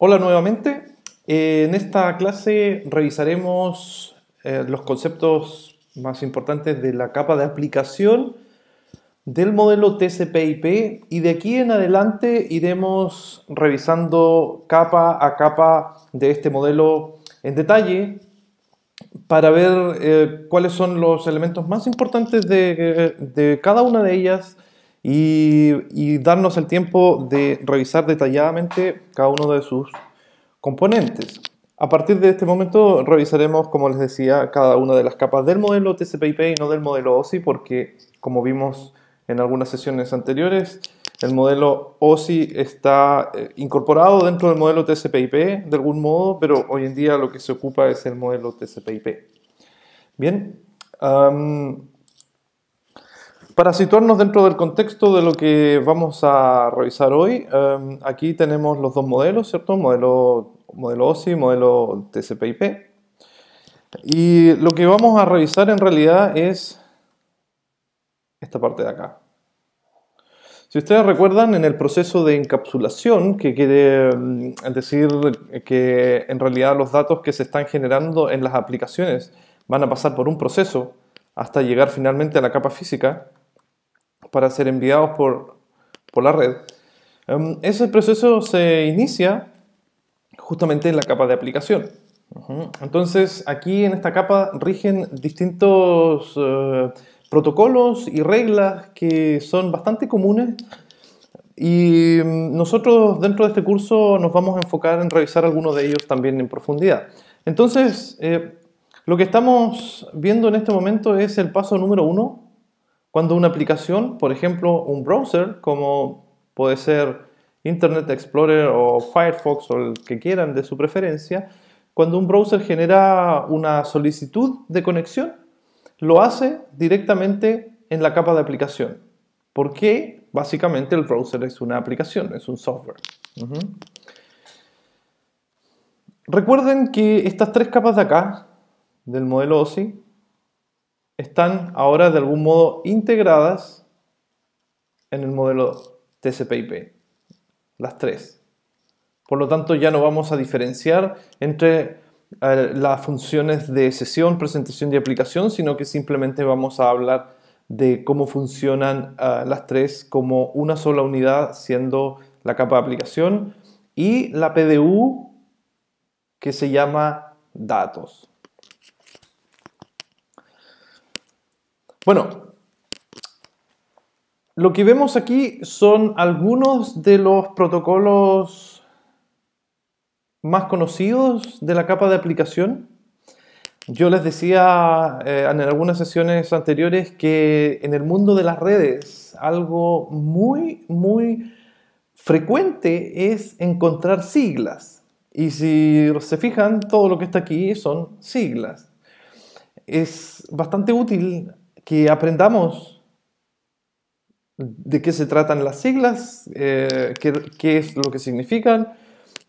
Hola nuevamente. Eh, en esta clase revisaremos eh, los conceptos más importantes de la capa de aplicación del modelo TCP/IP y de aquí en adelante iremos revisando capa a capa de este modelo en detalle para ver eh, cuáles son los elementos más importantes de, de cada una de ellas y, darnos el tiempo de revisar detalladamente cada uno de sus componentes. A partir de este momento revisaremos, como les decía, cada una de las capas del modelo TCP/IP y no del modelo OSI, porque como vimos en algunas sesiones anteriores, el modelo OSI está eh, incorporado dentro del modelo TCP/IP de algún modo, pero hoy en día lo que se ocupa es el modelo TCP/IP. Bien, para situarnos dentro del contexto de lo que vamos a revisar hoy, em, aquí tenemos los dos modelos, ¿cierto? Modelo, modelo OSI, modelo TCP/IP. Y lo que vamos a revisar en realidad es esta parte de acá. Si ustedes recuerdan, en el proceso de encapsulación, que quiere em, decir que en realidad los datos que se están generando en las aplicaciones van a pasar por un proceso hasta llegar finalmente a la capa física, para ser enviados por, la red. Em, ese proceso se inicia justamente en la capa de aplicación. Entonces, aquí en esta capa rigen distintos eh, protocolos y reglas que son bastante comunes y em, nosotros dentro de este curso nos vamos a enfocar en revisar algunos de ellos también en profundidad. Entonces, eh, lo que estamos viendo en este momento es el paso número uno, cuando una aplicación, por ejemplo, un browser como puede ser Internet Explorer o Firefox o el que quieran de su preferencia, cuando un browser genera una solicitud de conexión, lo hace directamente en la capa de aplicación. Porque básicamente el browser es una aplicación, es un software. Recuerden que estas tres capas de acá, del modelo OSI, están ahora de algún modo integradas en el modelo TCP/IP, las tres. Por lo tanto, ya no vamos a diferenciar entre eh, las funciones de sesión, presentación y aplicación, sino que simplemente vamos a hablar de cómo funcionan eh, las tres como una sola unidad, siendo la capa de aplicación y la PDU que se llama datos. Bueno, lo que vemos aquí son algunos de los protocolos más conocidos de la capa de aplicación. Yo les decía eh, en algunas sesiones anteriores que en el mundo de las redes algo muy, muy frecuente es encontrar siglas. Y si se fijan, todo lo que está aquí son siglas. Es bastante útil que aprendamos de qué se tratan las siglas, eh, qué, es lo que significan,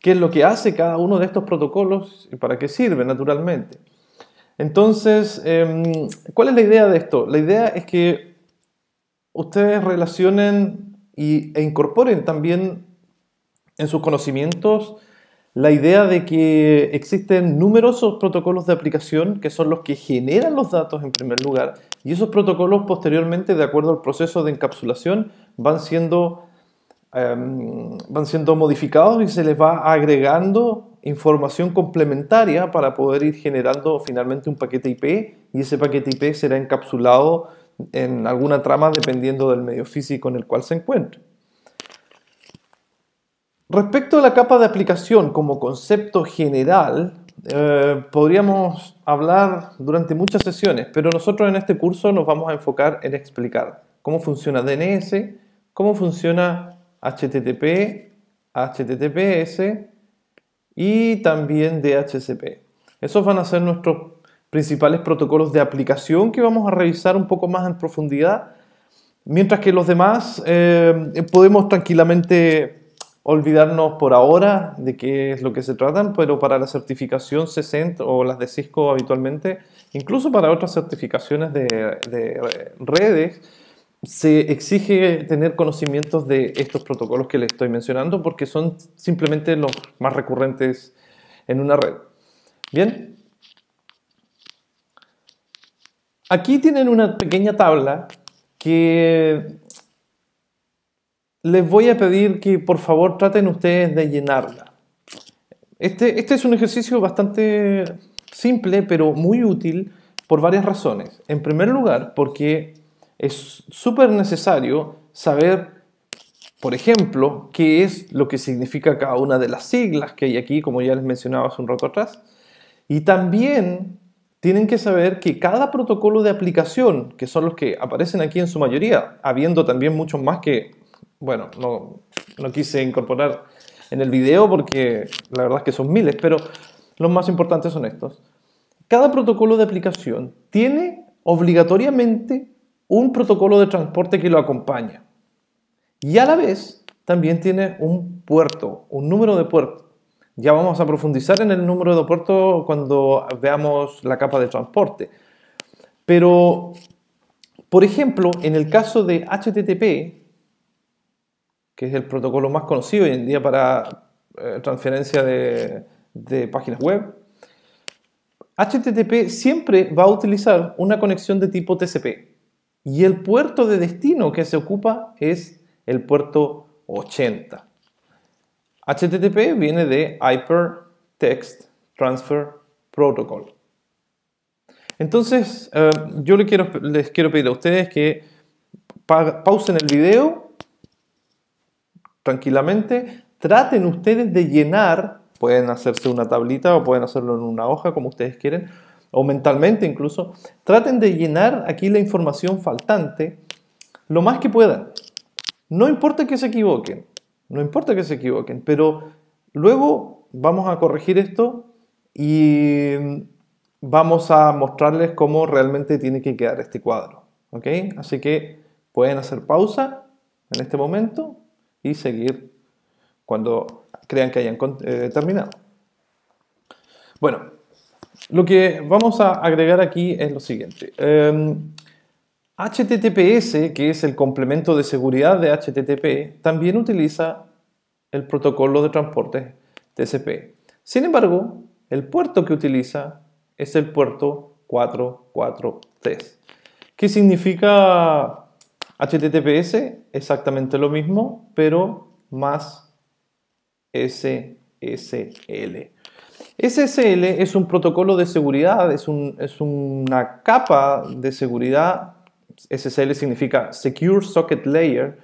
qué es lo que hace cada uno de estos protocolos y para qué sirve naturalmente. Entonces, em, ¿cuál es la idea de esto? La idea es que ustedes relacionen e incorporen también en sus conocimientos la idea de que existen numerosos protocolos de aplicación que son los que generan los datos en primer lugar y esos protocolos posteriormente, de acuerdo al proceso de encapsulación, van siendo, em, van siendo modificados y se les va agregando información complementaria para poder ir generando finalmente un paquete IP y ese paquete IP será encapsulado en alguna trama dependiendo del medio físico en el cual se encuentre. Respecto a la capa de aplicación como concepto general, eh, podríamos hablar durante muchas sesiones, pero nosotros en este curso nos vamos a enfocar en explicar cómo funciona DNS, cómo funciona HTTP, HTTPS y también DHCP. Esos van a ser nuestros principales protocolos de aplicación que vamos a revisar un poco más en profundidad, mientras que los demás eh, podemos tranquilamente olvidarnos por ahora de qué es lo que se tratan, pero para la certificación CESENT o las de Cisco habitualmente, incluso para otras certificaciones de, de redes, se exige tener conocimientos de estos protocolos que les estoy mencionando porque son simplemente los más recurrentes en una red. Bien. Aquí tienen una pequeña tabla que les voy a pedir que por favor traten ustedes de llenarla. Este, este es un ejercicio bastante simple, pero muy útil por varias razones. En primer lugar, porque es súper necesario saber, por ejemplo, qué es lo que significa cada una de las siglas que hay aquí, como ya les mencionaba hace un rato atrás. Y también tienen que saber que cada protocolo de aplicación, que son los que aparecen aquí en su mayoría, habiendo también muchos más que bueno, no, quise incorporar en el video porque la verdad es que son miles, pero los más importantes son estos. Cada protocolo de aplicación tiene obligatoriamente un protocolo de transporte que lo acompaña. Y a la vez también tiene un puerto, un número de puerto. Ya vamos a profundizar en el número de puerto cuando veamos la capa de transporte. Pero, por ejemplo, en el caso de HTTP, que es el protocolo más conocido hoy en día para eh, transferencia de, páginas web. HTTP siempre va a utilizar una conexión de tipo TCP y el puerto de destino que se ocupa es el puerto 80. HTTP viene de Hypertext Transfer Protocol. Entonces, eh, yo les quiero pedir a ustedes que pausen el video tranquilamente, traten ustedes de llenar, pueden hacerse una tablita o pueden hacerlo en una hoja como ustedes quieren, o mentalmente incluso, traten de llenar aquí la información faltante lo más que puedan. No importa que se equivoquen, no importa que se equivoquen, pero luego vamos a corregir esto y vamos a mostrarles cómo realmente tiene que quedar este cuadro. ¿ok? Así que pueden hacer pausa en este momento y seguir cuando crean que hayan eh, terminado. Bueno, lo que vamos a agregar aquí es lo siguiente. Em, HTTPS, que es el complemento de seguridad de HTTP, también utiliza el protocolo de transporte TCP. Sin embargo, el puerto que utiliza es el puerto 443, ¿Qué significa HTTPS, exactamente lo mismo, pero más SSL. SSL es un protocolo de seguridad, es, es una capa de seguridad. SSL significa Secure Socket Layer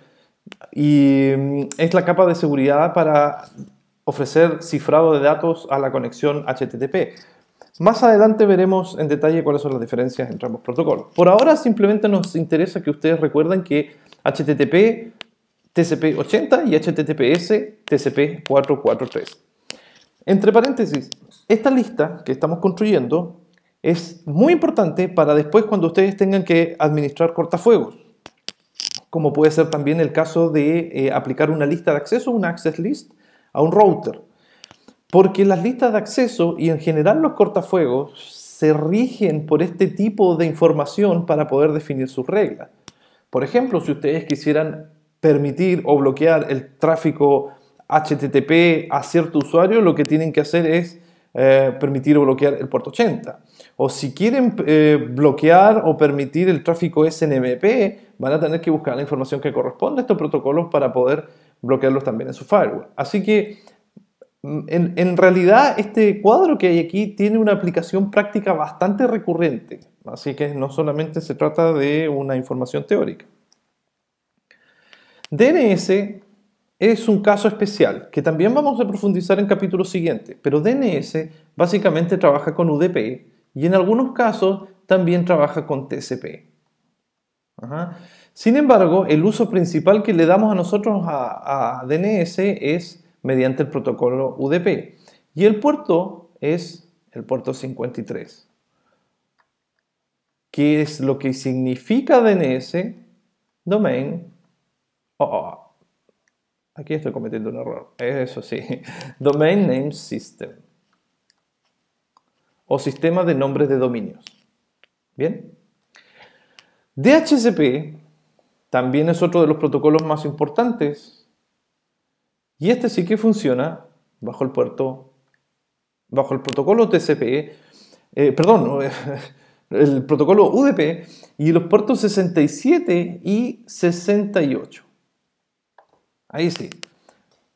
y mm, es la capa de seguridad para ofrecer cifrado de datos a la conexión HTTP. Más adelante veremos en detalle cuáles son las diferencias entre ambos protocolos. Por ahora simplemente nos interesa que ustedes recuerden que HTTP TCP80 y HTTPS TCP443. Entre paréntesis, esta lista que estamos construyendo es muy importante para después cuando ustedes tengan que administrar cortafuegos, como puede ser también el caso de eh, aplicar una lista de acceso, una access list, a un router. Porque las listas de acceso y en general los cortafuegos se rigen por este tipo de información para poder definir sus reglas. Por ejemplo, si ustedes quisieran permitir o bloquear el tráfico HTTP a cierto usuario, lo que tienen que hacer es eh, permitir o bloquear el puerto 80. O si quieren eh, bloquear o permitir el tráfico SNMP, van a tener que buscar la información que corresponde a estos protocolos para poder bloquearlos también en su firewall. Así que en, realidad este cuadro que hay aquí tiene una aplicación práctica bastante recurrente, así que no solamente se trata de una información teórica. DNS es un caso especial, que también vamos a profundizar en capítulo siguiente. pero DNS básicamente trabaja con UDP y en algunos casos también trabaja con TCP. Sin embargo, el uso principal que le damos a nosotros a DNS es mediante el protocolo UDP. Y el puerto es el puerto 53. que es lo que significa DNS? Domain. Oh, oh, oh. Aquí estoy cometiendo un error. Eso sí. Domain Name System. O sistema de nombres de dominios. Bien. DHCP también es otro de los protocolos más importantes y este sí que funciona bajo el puerto, bajo el protocolo TCP, e, eh, perdón, el protocolo UDP y los puertos 67 y 68. Ahí sí.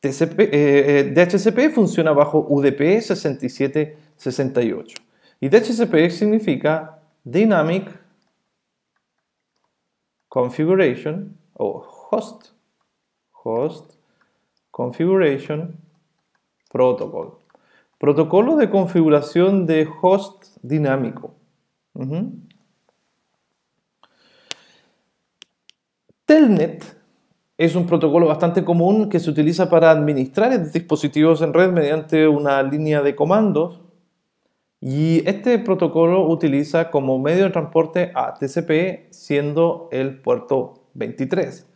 DHCP eh, eh, e funciona bajo UDP 67-68. Y DHCP e significa Dynamic Configuration o Host. Host Configuration Protocol. Protocolo de configuración de host dinámico. Telnet es un protocolo bastante común que se utiliza para administrar dispositivos en red mediante una línea de comandos. Y este protocolo utiliza como medio de transporte a TCP siendo el puerto 23.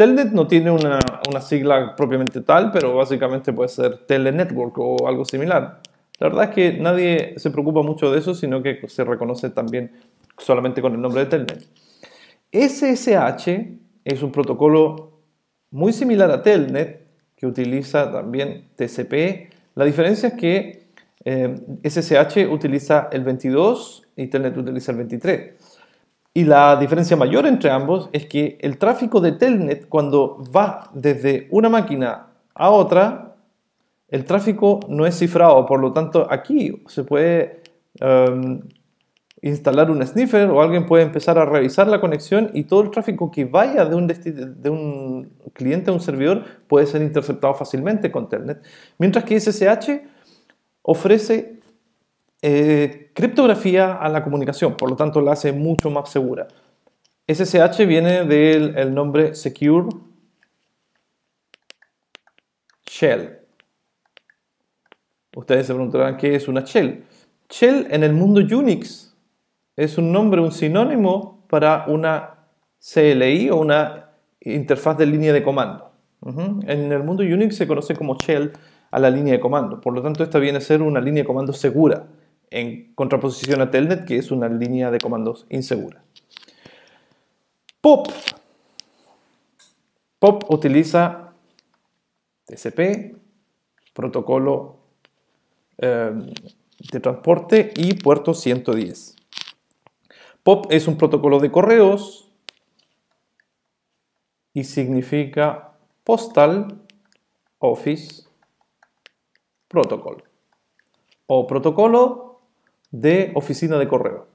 Telnet no tiene una, sigla propiamente tal, pero básicamente puede ser Telenetwork o algo similar. La verdad es que nadie se preocupa mucho de eso, sino que se reconoce también solamente con el nombre de Telnet. SSH es un protocolo muy similar a Telnet, que utiliza también TCP. La diferencia es que SSH eh, utiliza el 22 y Telnet utiliza el 23. Y la diferencia mayor entre ambos es que el tráfico de Telnet, cuando va desde una máquina a otra, el tráfico no es cifrado, por lo tanto aquí se puede em, instalar un sniffer o alguien puede empezar a revisar la conexión y todo el tráfico que vaya de un, de un cliente a un servidor puede ser interceptado fácilmente con Telnet. Mientras que SSH ofrece eh, criptografía a la comunicación, por lo tanto la hace mucho más segura. SSH viene del nombre Secure Shell. Ustedes se preguntarán qué es una shell. Shell en el mundo Unix es un nombre, un sinónimo para una CLI o una interfaz de línea de comando. En el mundo Unix se conoce como shell a la línea de comando. Por lo tanto, esta viene a ser una línea de comando segura en contraposición a Telnet, que es una línea de comandos insegura. POP. POP utiliza TCP, protocolo em, de transporte y puerto 110. POP es un protocolo de correos y significa Postal Office Protocol o protocolo de oficina de correo.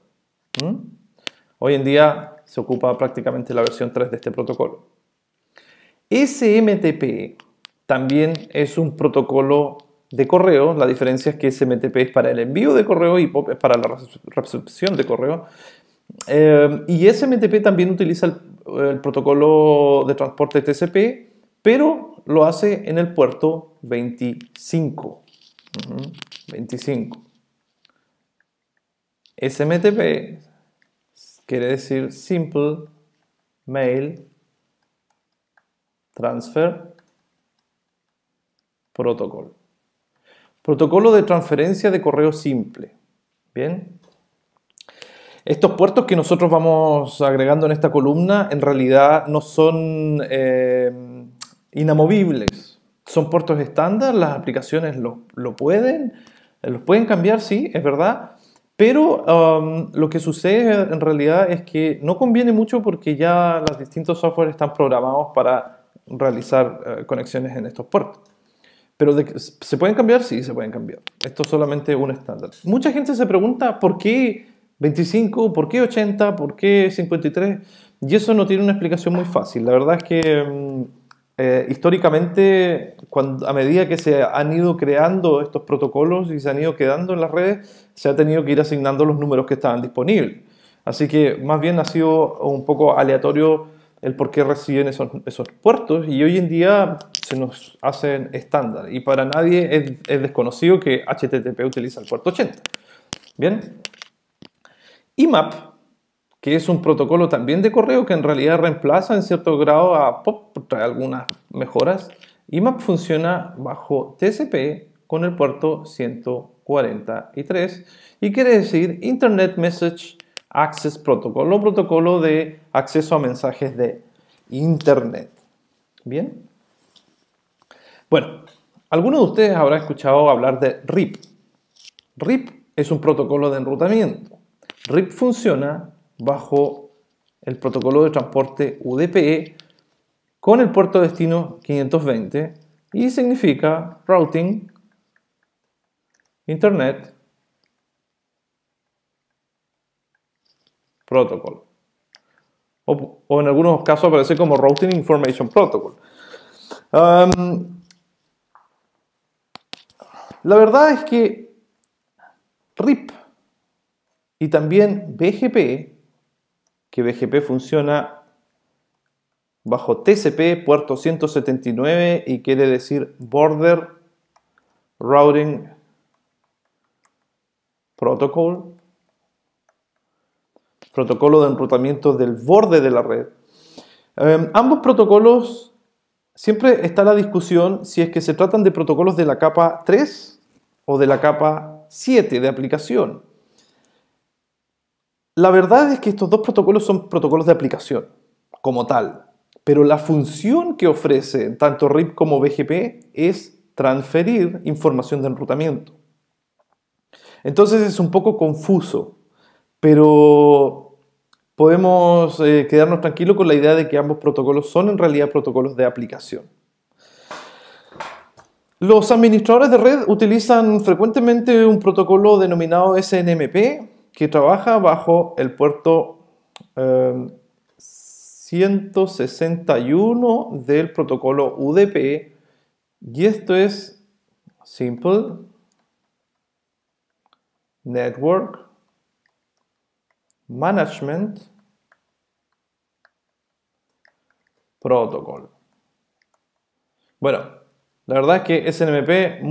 Hoy en día se ocupa prácticamente la versión 3 de este protocolo. SMTP también es un protocolo de correo. La diferencia es que SMTP es para el envío de correo y POP es para la recepción de correo. Eh, y SMTP también utiliza el, protocolo de transporte TCP, pero lo hace en el puerto 25. 25. SMTP quiere decir Simple Mail Transfer Protocol. Protocolo de transferencia de correo simple. Bien. Estos puertos que nosotros vamos agregando en esta columna en realidad no son eh, inamovibles. Son puertos estándar, las aplicaciones lo, lo pueden, los pueden cambiar, sí, es verdad, pero um, lo que sucede en realidad es que no conviene mucho porque ya los distintos software están programados para realizar eh, conexiones en estos puertos. Pero ¿se pueden cambiar? Sí, se pueden cambiar. Esto es solamente un estándar. Mucha gente se pregunta por qué 25, por qué 80, por qué 53. Y eso no tiene una explicación muy fácil. La verdad es que... Mm, eh, históricamente, a medida que se han ido creando estos protocolos y se han ido quedando en las redes, se ha tenido que ir asignando los números que estaban disponibles. Así que más bien ha sido un poco aleatorio el por qué reciben esos, puertos y hoy en día se nos hacen estándar y para nadie es, es desconocido que HTTP utiliza el puerto 80. Bien, IMAP que es un protocolo también de correo que en realidad reemplaza en cierto grado a POP, trae algunas mejoras. IMAP funciona bajo TCP con el puerto 143 y quiere decir Internet Message Access Protocol o protocolo de acceso a mensajes de Internet. Bien. Bueno, alguno de ustedes habrá escuchado hablar de RIP. RIP es un protocolo de enrutamiento. RIP funciona bajo el protocolo de transporte UDPE con el puerto de destino 520 y significa routing Internet Protocol. O, en algunos casos aparece como Routing Information Protocol. la verdad es que RIP y también BGP que BGP funciona bajo TCP puerto 179 y quiere decir Border Routing Protocol, protocolo de enrutamiento del borde de la red. Em, ambos protocolos, siempre está la discusión si es que se tratan de protocolos de la capa 3 o de la capa 7 de aplicación. La verdad es que estos dos protocolos son protocolos de aplicación, como tal, pero la función que ofrece tanto RIP como BGP es transferir información de enrutamiento. Entonces es un poco confuso, pero podemos eh, quedarnos tranquilos con la idea de que ambos protocolos son en realidad protocolos de aplicación. Los administradores de red utilizan frecuentemente un protocolo denominado SNMP, que trabaja bajo el puerto 161 em, del protocolo UDP y esto es Simple Network Management Protocol. Bueno, la verdad es que SNMP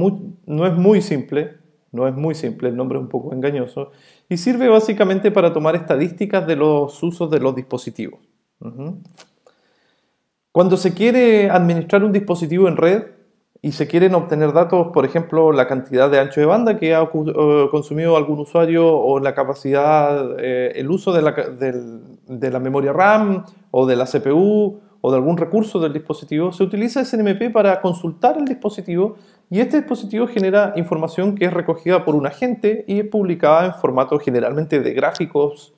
no es muy simple, no es muy simple, el nombre es un poco engañoso. Y sirve básicamente para tomar estadísticas de los usos de los dispositivos. Cuando se quiere administrar un dispositivo en red y se quieren obtener datos, por ejemplo, la cantidad de ancho de banda que ha eh, consumido algún usuario o la capacidad, eh, el uso de la, de la memoria RAM o de la CPU o de algún recurso del dispositivo, se utiliza SNMP para consultar el dispositivo y este dispositivo genera información que es recogida por un agente y es publicada en formato generalmente de gráficos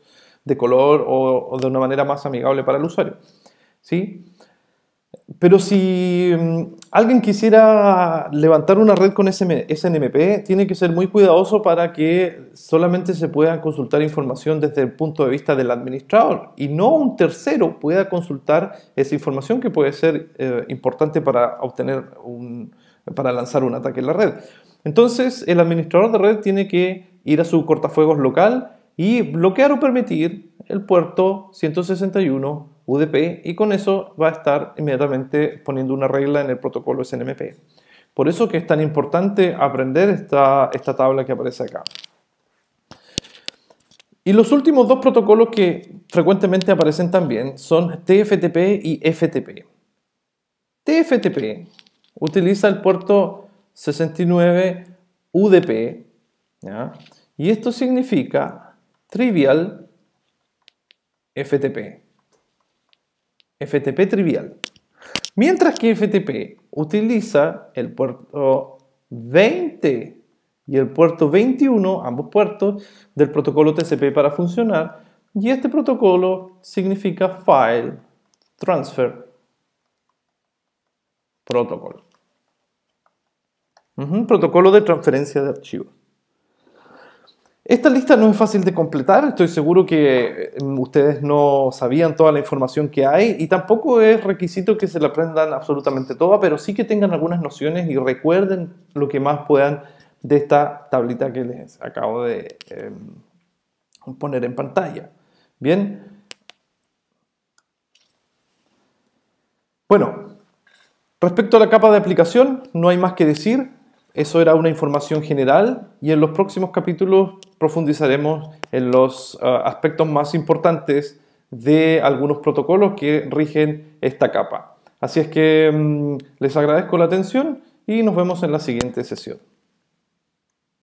de color o, de una manera más amigable para el usuario. ¿sí? Pero si mm, alguien quisiera levantar una red con SNMP, tiene que ser muy cuidadoso para que solamente se pueda consultar información desde el punto de vista del administrador y no un tercero pueda consultar esa información que puede ser eh, importante para obtener un, para lanzar un ataque en la red. Entonces, el administrador de red tiene que ir a su cortafuegos local y bloquear o permitir el puerto 161 UDP y con eso va a estar inmediatamente poniendo una regla en el protocolo SNMP. Por eso que es tan importante aprender esta, esta tabla que aparece acá. Y los últimos dos protocolos que frecuentemente aparecen también son TFTP y FTP. TFTP utiliza el puerto 69 UDP. Y esto significa trivial FTP. FTP trivial. Mientras que FTP utiliza el puerto 20 y el puerto 21, ambos puertos, del protocolo TCP para funcionar. Y este protocolo significa File Transfer Protocol protocolo de transferencia de archivos. Esta lista no es fácil de completar, estoy seguro que eh, ustedes no sabían toda la información que hay y tampoco es requisito que se la aprendan absolutamente toda, pero sí que tengan algunas nociones y recuerden lo que más puedan de esta tablita que les acabo de em, poner en pantalla. Bien. Bueno, respecto a la capa de aplicación, no hay más que decir. Eso era una información general y en los próximos capítulos profundizaremos en los eh, aspectos más importantes de algunos protocolos que rigen esta capa. Así es que mm, les agradezco la atención y nos vemos en la siguiente sesión.